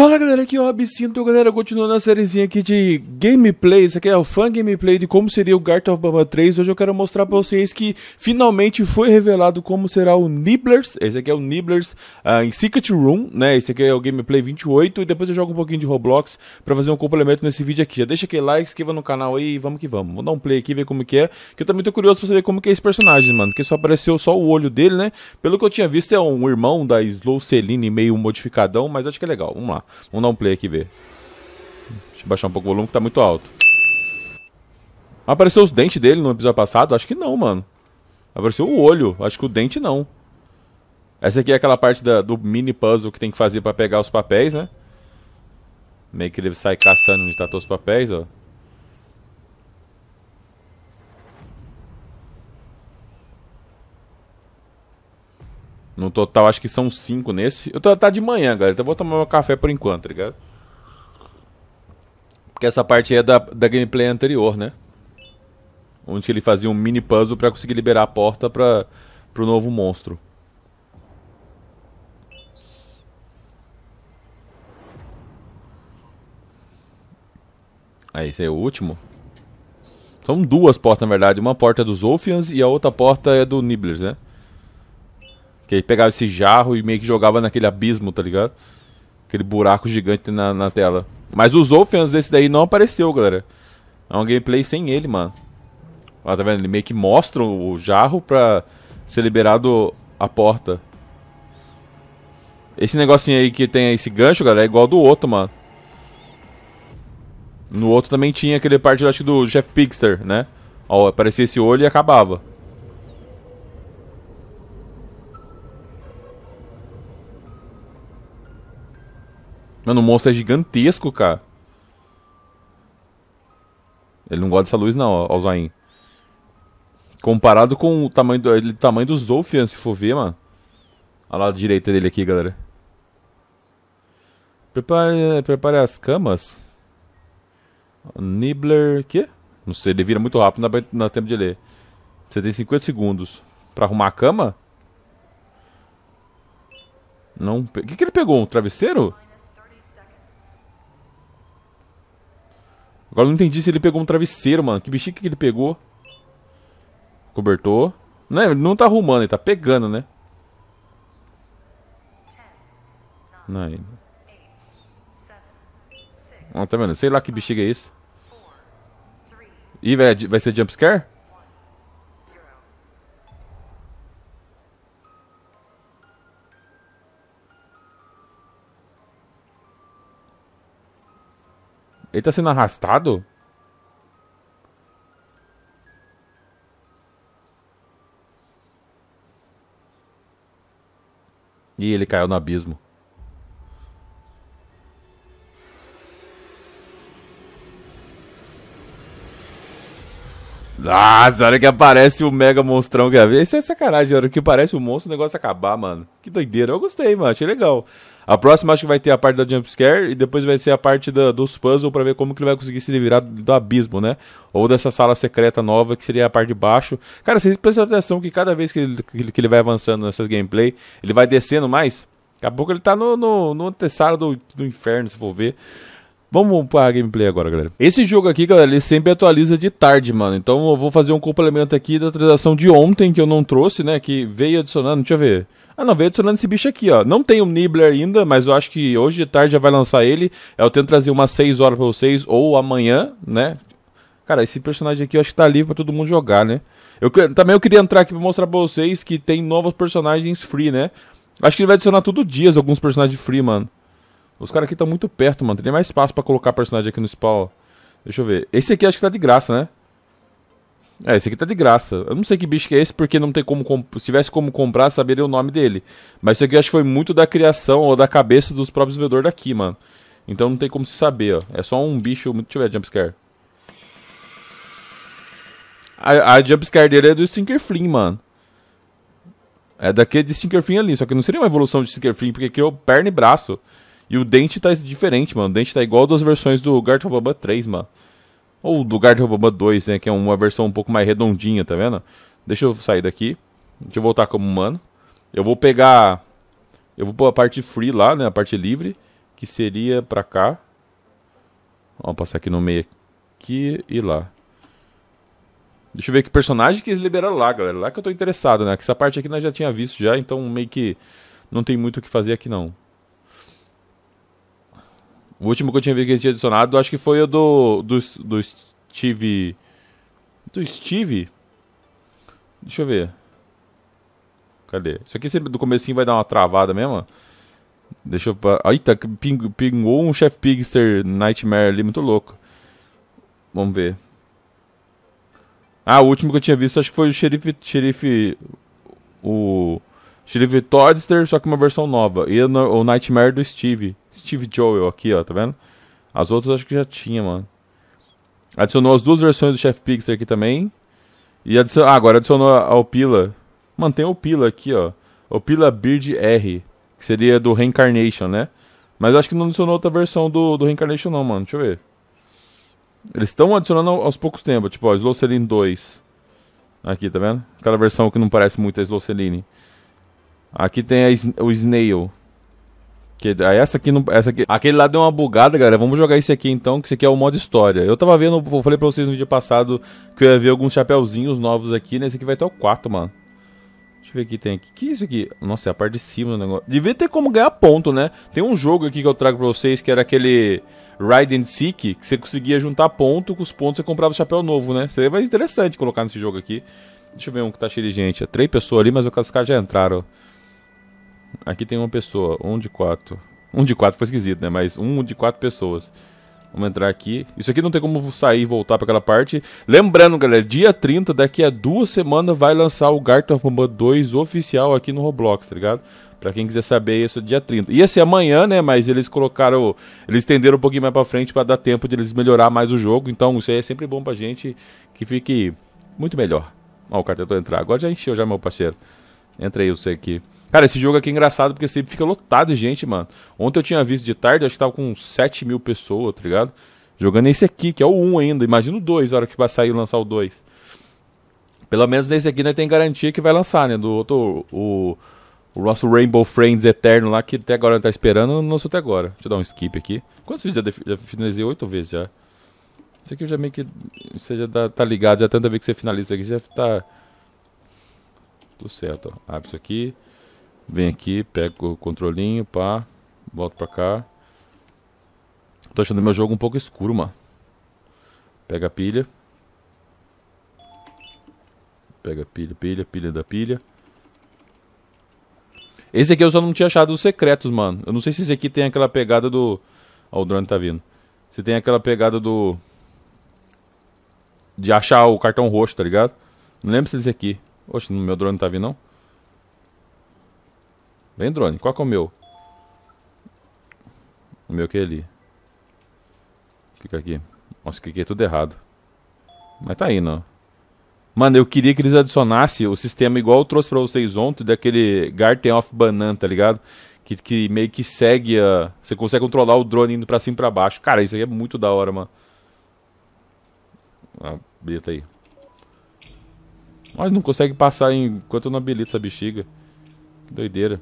Fala galera, aqui é o Abcinto então, galera, continuando a sériezinha aqui de gameplay, isso aqui é o fan gameplay de como seria o Gart of Baba 3, hoje eu quero mostrar pra vocês que finalmente foi revelado como será o Nibblers, esse aqui é o Nibblers uh, em Secret Room, né, esse aqui é o gameplay 28 e depois eu jogo um pouquinho de Roblox pra fazer um complemento nesse vídeo aqui, já deixa aquele like, inscreva no canal aí e vamos que vamos, vou dar um play aqui ver como que é, que eu também tô curioso pra saber como que é esse personagem, mano, que só apareceu só o olho dele, né, pelo que eu tinha visto é um irmão da Slow Celine meio modificadão, mas acho que é legal, vamos lá. Vamos dar um play aqui e ver. Deixa eu baixar um pouco o volume que tá muito alto. Apareceu os dentes dele no episódio passado? Acho que não, mano. Apareceu o olho, acho que o dente não. Essa aqui é aquela parte da, do mini puzzle que tem que fazer para pegar os papéis, né? Meio que ele sai caçando onde tá todos os papéis, ó. No total, acho que são cinco nesse. Eu tô tá de manhã, galera. Então vou tomar meu café por enquanto, tá ligado? Porque essa parte aí é da, da gameplay anterior, né? Onde ele fazia um mini puzzle pra conseguir liberar a porta pra, pro novo monstro. Aí, esse é o último? São duas portas, na verdade. Uma porta é dos Ophians e a outra porta é do Nibblers, né? Que aí pegava esse jarro e meio que jogava naquele abismo, tá ligado? Aquele buraco gigante na, na tela. Mas os Ophians desse daí não apareceu, galera. É um gameplay sem ele, mano. Ó, ah, tá vendo? Ele meio que mostra o jarro pra ser liberado a porta. Esse negocinho aí que tem esse gancho, galera, é igual do outro, mano. No outro também tinha aquele parte, acho do Jeff Pixter, né? Ó, aparecia esse olho e acabava. Mano, o monstro é gigantesco, cara. Ele não gosta dessa luz não, Alzain. Comparado com o tamanho do, ele, tamanho do Zolfian, se for ver, mano. Olha lá a direita dele aqui, galera. Prepare, prepare as camas. Nibbler... quê? Não sei, ele vira muito rápido, não dá, tempo de ler. Você tem 50 segundos pra arrumar a cama? Não... O que, que ele pegou? Um travesseiro? Agora eu não entendi se ele pegou um travesseiro, mano. Que bexiga que ele pegou? Cobertor. Não, ele não tá arrumando, ele tá pegando, né? Não, ele... Ah, tá vendo? Sei lá que bexiga é isso. Ih, vai, vai ser jumpscare? Ele tá sendo arrastado? E ele caiu no abismo. Nossa, a hora que aparece o mega monstrão que havia. Isso é sacanagem, a hora que aparece o monstro, o negócio acabar, mano. Que doideira. Eu gostei, mano. Achei legal. A próxima acho que vai ter a parte da jumpscare e depois vai ser a parte da, dos puzzles para ver como que ele vai conseguir se virar do abismo, né? Ou dessa sala secreta nova que seria a parte de baixo. Cara, vocês prestam atenção que cada vez que ele, que ele vai avançando nessas gameplay, ele vai descendo mais. Daqui a pouco ele tá no, no, no do, do inferno, se for ver. Vamos pra gameplay agora, galera. Esse jogo aqui, galera, ele sempre atualiza de tarde, mano. Então eu vou fazer um complemento aqui da atualização de ontem que eu não trouxe, né? Que veio adicionando, deixa eu ver. Ah, não, veio adicionando esse bicho aqui, ó. Não tem o Nibbler ainda, mas eu acho que hoje de tarde já vai lançar ele. É, eu tento trazer umas 6 horas pra vocês, ou amanhã, né? Cara, esse personagem aqui eu acho que tá livre pra todo mundo jogar, né? Eu, também eu queria entrar aqui pra mostrar pra vocês que tem novos personagens free, né? Acho que ele vai adicionar todo dias alguns personagens free, mano. Os caras aqui estão muito perto, mano. Teria mais espaço pra colocar personagem aqui no spawn. Deixa eu ver. Esse aqui acho que tá de graça, né? É, esse aqui tá de graça. Eu não sei que bicho que é esse, porque não tem como... Se tivesse como comprar, saberia o nome dele. Mas isso aqui acho que foi muito da criação ou da cabeça dos próprios vendedores daqui, mano. Então não tem como se saber, ó. É só um bicho... Deixa eu ver a jumpscare. A, a jumpscare dele é do Stinker Flynn, mano. É daqui de Stinker Flynn ali. Só que não seria uma evolução de Stinker Flynn, porque criou é perna e braço. E o Dente tá diferente, mano. O Dente tá igual das versões do Gartobaba 3, mano. Ou do Gartobaba 2, né? Que é uma versão um pouco mais redondinha, tá vendo? Deixa eu sair daqui. Deixa eu voltar como humano. Eu vou pegar... Eu vou pôr a parte free lá, né? A parte livre. Que seria pra cá. vou passar aqui no meio aqui e lá. Deixa eu ver que personagem que eles liberaram lá, galera. Lá que eu tô interessado, né? Que essa parte aqui nós já tinha visto já, então meio que não tem muito o que fazer aqui não. O último que eu tinha visto que tinha tinham adicionado, acho que foi o do, do, do Steve. Do Steve? Deixa eu ver. Cadê? Isso aqui sempre do comecinho vai dar uma travada mesmo. Deixa eu. Eita, ping, pingou um Chef Pigster Nightmare ali, muito louco. Vamos ver. Ah, o último que eu tinha visto acho que foi o xerife. xerife o. Steve Todster, só que uma versão nova. E o Nightmare do Steve. Steve Joel aqui, ó, tá vendo? As outras acho que já tinha, mano. Adicionou as duas versões do Chef Pixar aqui também. E adicionou. ah, agora adicionou a Opila. Mantém o Opila aqui, ó. Opila Beard R. Que seria do Reincarnation, né? Mas acho que não adicionou outra versão do, do Reincarnation, não, mano. Deixa eu ver. Eles estão adicionando aos poucos tempos. Tipo, ó, Slow Celine 2. Aqui, tá vendo? Aquela versão que não parece muito a Slow Celine. Aqui tem a, o Snail. Que, é, ah, essa aqui não. Essa aqui, aquele lá deu uma bugada, galera. Vamos jogar esse aqui então, que esse aqui é o modo história. Eu tava vendo, eu falei pra vocês no dia passado que eu ia ver alguns chapéuzinhos novos aqui, né? Esse aqui vai até o 4, mano. Deixa eu ver o que tem aqui. que é isso aqui? Nossa, é a parte de cima do negócio. Devia ter como ganhar ponto, né? Tem um jogo aqui que eu trago pra vocês que era aquele Ride and Seek, que você conseguia juntar ponto, com os pontos você comprava o chapéu novo, né? Seria mais interessante colocar nesse jogo aqui. Deixa eu ver um que tá cheio de gente. É três pessoas ali, mas os caras já entraram. Aqui tem uma pessoa, um de quatro. Um de quatro foi esquisito, né? Mas um de quatro pessoas. Vamos entrar aqui. Isso aqui não tem como sair e voltar para aquela parte. Lembrando, galera, dia 30, daqui a duas semanas, vai lançar o Garten of 2 oficial aqui no Roblox, tá ligado? Pra quem quiser saber, isso é dia 30. Ia ser amanhã, né? Mas eles colocaram. Eles estenderam um pouquinho mais pra frente para dar tempo de eles melhorar mais o jogo. Então isso aí é sempre bom pra gente que fique muito melhor. Ó, o cartão tá entrar. Agora já encheu já, meu parceiro. Entra aí, você aqui. Cara, esse jogo aqui é engraçado porque sempre fica lotado de gente, mano. Ontem eu tinha visto de tarde, acho que tava com 7 mil pessoas, tá ligado? Jogando esse aqui, que é o 1 ainda. Imagina o 2, a hora que vai sair e lançar o 2. Pelo menos nesse aqui, né, tem garantia que vai lançar, né? Do outro, o, o nosso Rainbow Friends Eterno lá, que até agora tá esperando, não lançou até agora. Deixa eu dar um skip aqui. Quantos vídeos já, já finalizei? 8 vezes já. Isso aqui eu já meio que. Você já tá ligado, já é tanta vez que você finaliza aqui, você já tá tudo certo, ó. Abre isso aqui. Vem aqui, pega o controlinho, pá. Volto pra cá. Tô achando meu jogo um pouco escuro, mano. Pega a pilha. Pega a pilha, pilha, pilha da pilha. Esse aqui eu só não tinha achado os secretos, mano. Eu não sei se esse aqui tem aquela pegada do... Ó, o drone tá vindo. Se tem aquela pegada do... De achar o cartão roxo, tá ligado? Não lembro se é desse aqui. Oxe, meu drone não tá vindo não? Vem drone, qual que é o meu? O meu que é ali. Fica aqui. Nossa, cliquei é tudo errado. Mas tá indo, ó. Mano, eu queria que eles adicionassem o sistema igual eu trouxe pra vocês ontem, daquele Garten of Banan, tá ligado? Que, que meio que segue a... Você consegue controlar o drone indo pra cima e pra baixo. Cara, isso aí é muito da hora, mano. Habilita aí. Olha, não consegue passar enquanto eu não habilito essa bexiga. Que doideira.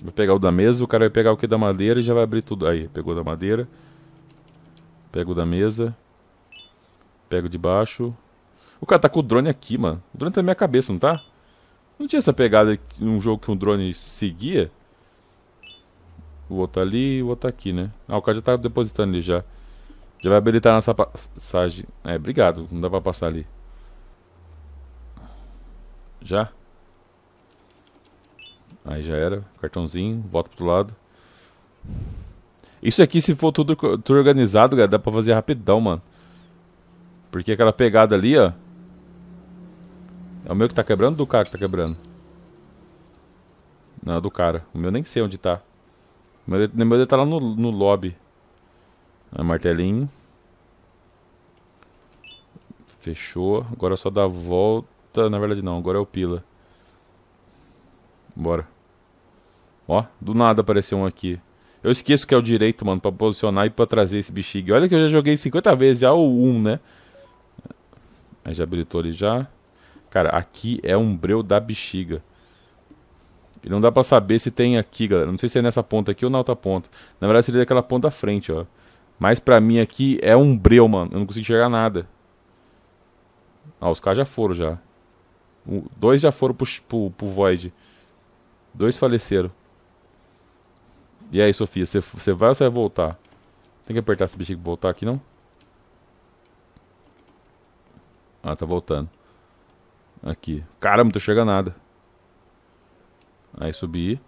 Vou pegar o da mesa, o cara vai pegar o que da madeira e já vai abrir tudo. Aí, pegou da madeira. Pego da mesa. Pego de baixo. O cara tá com o drone aqui, mano. O drone tá na minha cabeça, não tá? Não tinha essa pegada num jogo que um drone seguia? O outro ali e o outro aqui, né? Ah, o cara já tá depositando ali já. Já vai habilitar a nossa passagem. É, obrigado. Não dá pra passar ali. Já? Aí já era. Cartãozinho, volta pro outro lado. Isso aqui, se for tudo, tudo organizado, galera, dá pra fazer rapidão, mano. Porque aquela pegada ali, ó. É o meu que tá quebrando ou do cara que tá quebrando? Não, é do cara. O meu nem sei onde tá. O meu, o meu tá lá no, no lobby. é martelinho. Fechou. Agora é só dar volta. Tá, na verdade não, agora é o Pila. Bora. Ó, do nada apareceu um aqui. Eu esqueço que é o direito, mano, pra posicionar e pra trazer esse bexiga. Olha que eu já joguei 50 vezes, já ou 1, né? Aí já habilitou ali já. Cara, aqui é um breu da bexiga. E não dá pra saber se tem aqui, galera. Não sei se é nessa ponta aqui ou na outra ponta. Na verdade seria daquela ponta da frente, ó. Mas pra mim aqui é um breu, mano. Eu não consigo enxergar nada. Ah, os caras já foram já. Um, dois já foram pro, pro, pro Void. Dois faleceram. E aí, Sofia, você vai ou você vai voltar? Tem que apertar esse bichinho pra voltar aqui, não? Ah, tá voltando. Aqui. Caramba, não tô chegando nada. Aí subi.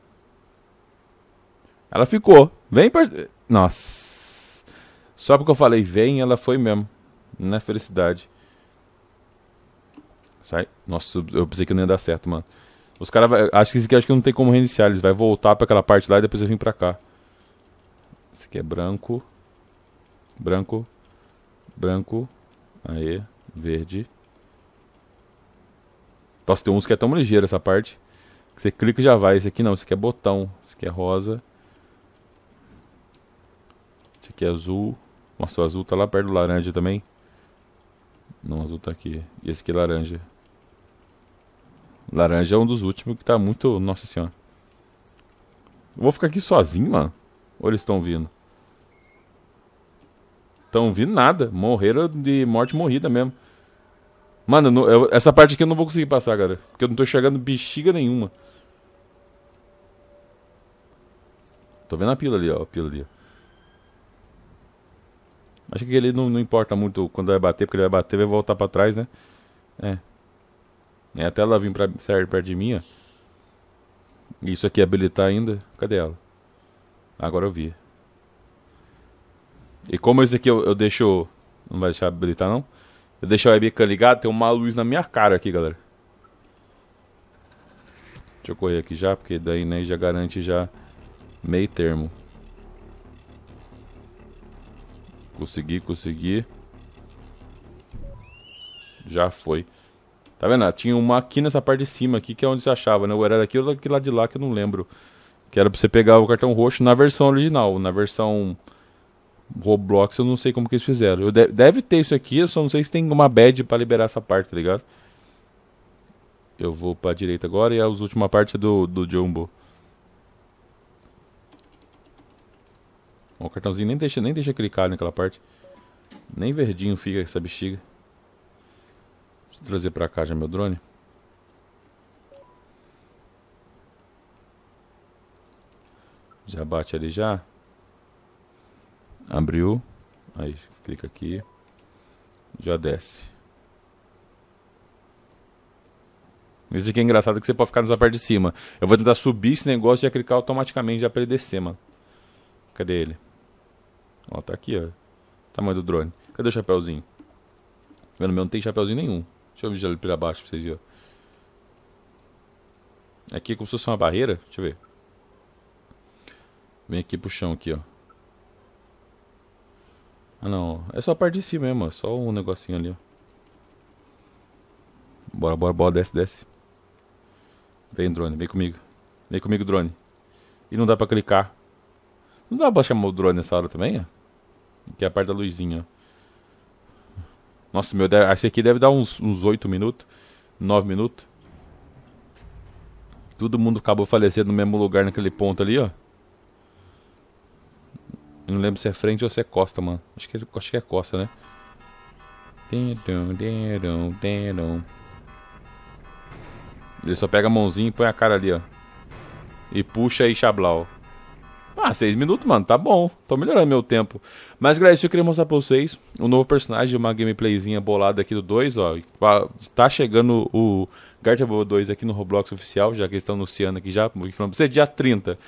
Ela ficou. Vem pra... Nossa. Só porque eu falei vem, ela foi mesmo. Na é felicidade. Sai. Nossa, eu pensei que não ia dar certo, mano. Os caras acho que esse aqui acho que não tem como reiniciar, eles vai voltar para aquela parte lá e depois eu vim para cá. Esse aqui é branco. Branco. Branco. Aí, verde. Nossa, tem uns que é tão ligeiro essa parte. você clica e já vai. Esse aqui não, esse aqui é botão. Esse aqui é rosa. Esse aqui é azul. Nossa, o azul tá lá perto do laranja também. Não, o azul tá aqui. E esse aqui é laranja. Laranja é um dos últimos que tá muito. Nossa senhora. Eu vou ficar aqui sozinho, mano? Ou eles estão vindo? Estão vindo nada. Morreram de morte morrida mesmo. Mano, não, eu, essa parte aqui eu não vou conseguir passar, galera. Porque eu não tô chegando bexiga nenhuma. Tô vendo a pila ali, ó. A pila ali, Acho que ele não, não importa muito quando vai bater, porque ele vai bater, vai voltar pra trás, né? É. É, até ela vir pra, perto de mim, ó. Isso aqui é habilitar ainda. Cadê ela? Agora eu vi. E como esse aqui eu, eu deixo... Não vai deixar habilitar, não? Eu deixo a webcam ligada, tem uma luz na minha cara aqui, galera. Deixa eu correr aqui já, porque daí né, já garante já meio termo. Consegui, consegui. Já foi. Tá vendo? Ah, tinha uma aqui nessa parte de cima aqui, que é onde você achava, né? Ou era daqui ou daqui lá de lá, que eu não lembro. Que era pra você pegar o cartão roxo na versão original. Na versão Roblox, eu não sei como que eles fizeram. Eu de deve ter isso aqui, eu só não sei se tem uma badge pra liberar essa parte, tá ligado? Eu vou pra direita agora e a última parte é do, do Jumbo. O cartãozinho nem deixa, nem deixa clicar naquela parte. Nem verdinho fica essa bexiga. Deixa eu trazer para cá já meu drone. Já bate ali já. Abriu. Aí clica aqui. Já desce. Isso aqui é engraçado que você pode ficar nessa parte de cima. Eu vou tentar subir esse negócio e já clicar automaticamente já pra ele descer, mano. Cadê ele? Ó, tá aqui, ó. Tamanho do drone. Cadê o chapéuzinho? Pelo meu, não tem chapéuzinho nenhum. Deixa eu virar pra baixo para vocês verem. Aqui é como se fosse uma barreira. Deixa eu ver. Vem aqui pro chão aqui, ó. Ah não, é só a parte de cima mesmo, ó. só um negocinho ali, ó. Bora, bora, bora, desce, desce. Vem drone, vem comigo. Vem comigo, drone. E não dá pra clicar. Não dá pra chamar o drone nessa hora também, ó. Aqui é a parte da luzinha, ó. Nossa, meu, esse aqui deve dar uns, uns 8 minutos, 9 minutos. Todo mundo acabou falecendo no mesmo lugar, naquele ponto ali, ó. Eu não lembro se é frente ou se é costa, mano. Acho que, é, acho que é costa, né? Ele só pega a mãozinha e põe a cara ali, ó. E puxa e chablau. Ah, seis minutos, mano, tá bom. Tô melhorando meu tempo. Mas, galera, isso eu queria mostrar pra vocês. Um novo personagem, uma gameplayzinha bolada aqui do 2, ó. Tá chegando o Garta 2 aqui no Roblox oficial, já que eles estão anunciando aqui já. Falando pra você, dia 30.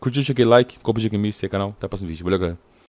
Curtiu, deixa aquele like, compartilha aqui no canal. Até o próximo vídeo. Valeu, galera.